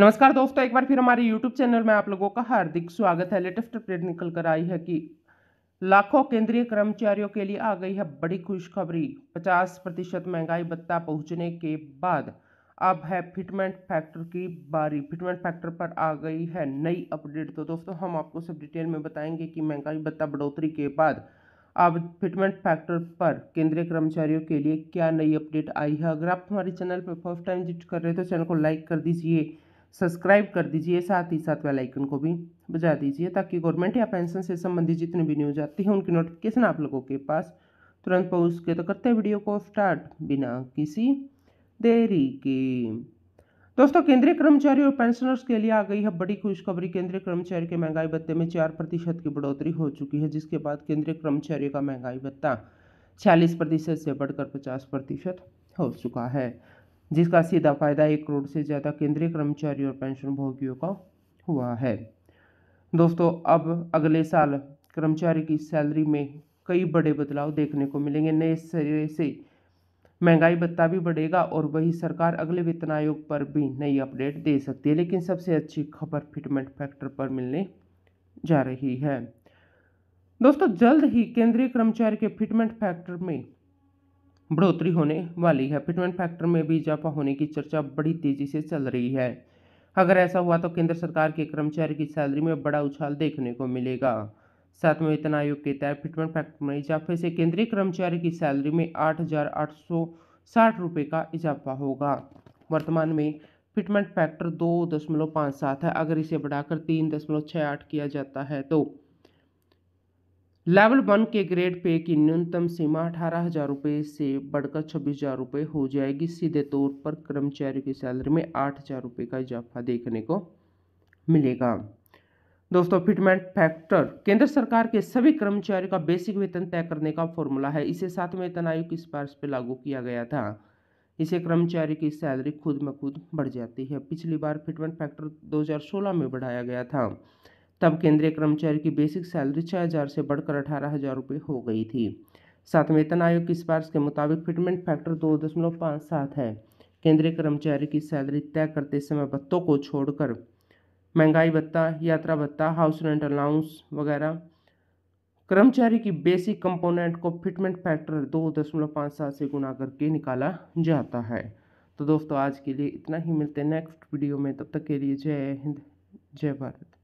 नमस्कार दोस्तों एक बार फिर हमारे यूट्यूब चैनल में आप लोगों का हार्दिक स्वागत है लेटेस्ट अपडेट निकल कर आई है कि लाखों केंद्रीय कर्मचारियों के लिए आ गई है बड़ी खुशखबरी 50 प्रतिशत महंगाई भत्ता पहुंचने के बाद अब है फिटमेंट फैक्टर की बारी फिटमेंट फैक्टर पर आ गई है नई अपडेट तो दोस्तों हम आपको सब डिटेल में बताएंगे कि महंगाई भत्ता बढ़ोतरी के बाद अब फिटमेंट फैक्टर पर केंद्रीय कर्मचारियों के लिए क्या नई अपडेट आई है अगर आप हमारे चैनल पर फर्स्ट टाइम विजिट कर रहे हैं तो चैनल को लाइक कर दीजिए सब्सक्राइब कर दीजिए साथ ही साथ वाला आइकन को भी बजा दीजिए ताकि गवर्नमेंट या पेंशन से संबंधित जितनी भी न्यूज आती है उनकी नोटिफिकेशन आप लोगों के पास तुरंत पहुँच के तो करते हैं वीडियो को स्टार्ट बिना किसी देरी के दोस्तों केंद्रीय कर्मचारी और पेंशनर्स के लिए आ गई है बड़ी खुशखबरी केंद्रीय कर्मचारी के महंगाई भत्ते में चार प्रतिशत की बढ़ोतरी हो चुकी है जिसके बाद केंद्रीय कर्मचारियों का महंगाई भत्ता छियालीस प्रतिशत से बढ़कर पचास प्रतिशत हो चुका है जिसका सीधा फायदा एक करोड़ से ज़्यादा केंद्रीय कर्मचारी और पेंशन भोगियों का हुआ है दोस्तों अब अगले साल कर्मचारी की सैलरी में कई बड़े बदलाव देखने को मिलेंगे नए सिरे से महंगाई भत्ता भी बढ़ेगा और वही सरकार अगले वेतन आयोग पर भी नई अपडेट दे सकती है लेकिन सबसे अच्छी खबर फिटमेंट फैक्टर पर मिलने जा रही है दोस्तों जल्द ही केंद्रीय कर्मचारी के फिटमेंट फैक्टर में बढ़ोतरी होने वाली है फिटमेंट फैक्टर में भी इजाफा होने की चर्चा बड़ी तेज़ी से चल रही है अगर ऐसा हुआ तो केंद्र सरकार के कर्मचारी की सैलरी में बड़ा उछाल देखने को मिलेगा सातवें वेतन आयोग के तहत फिटमेंट फैक्टर में इजाफे से केंद्रीय कर्मचारी की सैलरी में आठ हजार आठ सौ साठ रुपये का इजाफा होगा वर्तमान में फिटमेंट फैक्टर दो दशमलव पाँच सात है अगर इसे बढ़ाकर तीन दशमलव छः आठ किया जाता है तो लेवल वन के ग्रेड पे की न्यूनतम सीमा अठारह हज़ार रुपये से बढ़कर छब्बीस हज़ार रुपये हो जाएगी सीधे तौर पर कर्मचारियों की सैलरी में आठ हज़ार रुपये का इजाफा देखने को मिलेगा दोस्तों फिटमेंट फैक्टर केंद्र सरकार के सभी कर्मचारियों का बेसिक वेतन तय करने का फॉर्मूला है इसे में वेतन आयोग की सिफारिश पर लागू किया गया था इसे कर्मचारी की सैलरी खुद में खुद बढ़ जाती है पिछली बार फिटमेंट फैक्टर 2016 में बढ़ाया गया था तब केंद्रीय कर्मचारी की बेसिक सैलरी छः हज़ार से बढ़कर अठारह हज़ार रुपये हो गई थी साथ वेतन आयोग की सिफारिश के मुताबिक फिटमेंट फैक्टर दो दशमलव पाँच सात है केंद्रीय कर्मचारी की सैलरी तय करते समय भत्तों को छोड़कर महंगाई भत्ता यात्रा भत्ता हाउस रेंट अलाउंस वगैरह कर्मचारी की बेसिक कंपोनेंट को फिटमेंट फैक्टर दो दशमलव पाँच सात से गुना करके निकाला जाता है तो दोस्तों आज के लिए इतना ही मिलते हैं नेक्स्ट वीडियो में तब तक के लिए जय हिंद जय भारत